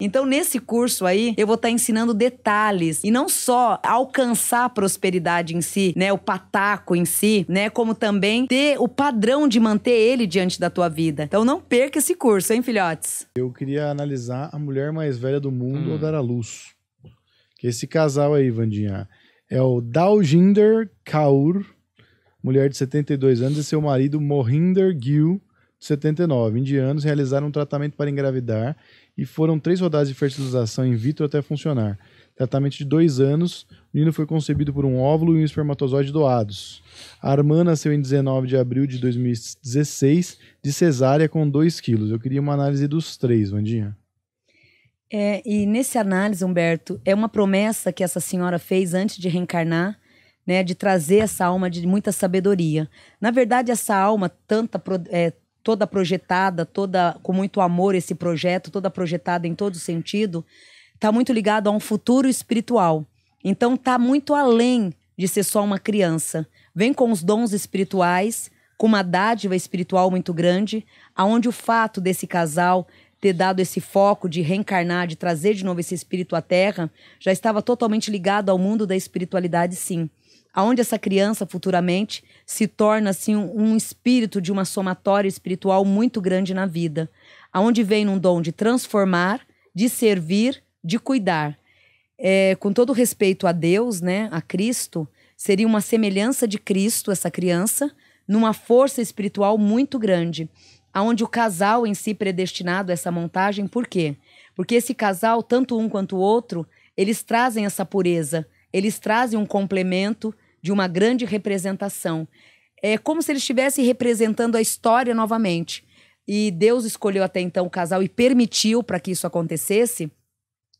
Então, nesse curso aí, eu vou estar tá ensinando detalhes e não só alcançar a prosperidade em si, né, o pataco em si, né, como também ter o padrão de manter ele diante da tua vida. Então, não perca esse curso, hein, filhotes? Eu queria analisar a mulher mais velha do mundo hum. dar à luz. Que esse casal aí, Vandinha, é o Daljinder Kaur, mulher de 72 anos, e seu marido Mohinder Gill, 79, indianos realizaram um tratamento para engravidar e foram três rodadas de fertilização in vitro até funcionar. Tratamento de dois anos, o menino foi concebido por um óvulo e um espermatozoide doados. A Armã nasceu em 19 de abril de 2016, de cesárea com 2 quilos. Eu queria uma análise dos três, Vandinha. É, e nesse análise, Humberto, é uma promessa que essa senhora fez antes de reencarnar, né, de trazer essa alma de muita sabedoria. Na verdade, essa alma tanta, é, toda projetada, toda com muito amor esse projeto, toda projetada em todo sentido, está muito ligado a um futuro espiritual. Então está muito além de ser só uma criança. Vem com os dons espirituais, com uma dádiva espiritual muito grande, aonde o fato desse casal ter dado esse foco de reencarnar, de trazer de novo esse espírito à Terra, já estava totalmente ligado ao mundo da espiritualidade, sim aonde essa criança futuramente se torna assim um, um espírito de uma somatória espiritual muito grande na vida, aonde vem um dom de transformar, de servir, de cuidar. É, com todo respeito a Deus, né, a Cristo, seria uma semelhança de Cristo essa criança, numa força espiritual muito grande, aonde o casal em si predestinado a essa montagem, por quê? Porque esse casal, tanto um quanto o outro, eles trazem essa pureza, eles trazem um complemento, de uma grande representação. É como se ele estivesse representando a história novamente. E Deus escolheu até então o casal e permitiu para que isso acontecesse,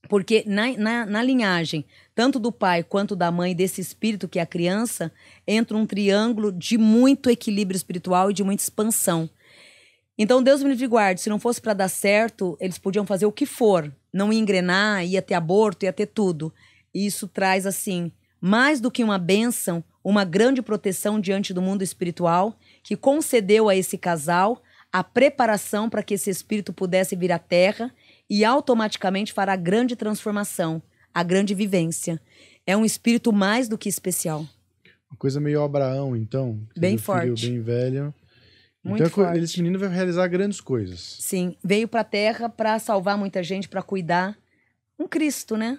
porque na, na, na, linhagem, tanto do pai quanto da mãe, desse espírito que é a criança, entra um triângulo de muito equilíbrio espiritual e de muita expansão. Então, Deus me livre guarde, se não fosse para dar certo, eles podiam fazer o que for, não ia engrenar, ia ter aborto, ia ter tudo. E isso traz, assim, mais do que uma bênção, uma grande proteção diante do mundo espiritual, que concedeu a esse casal a preparação para que esse espírito pudesse vir à Terra e automaticamente fará a grande transformação, a grande vivência. É um espírito mais do que especial. Uma coisa meio Abraão, então. Bem forte. Filho, bem velho. Então, Muito então, forte. esse menino vai realizar grandes coisas. Sim, veio para a Terra para salvar muita gente, para cuidar. Um Cristo, né?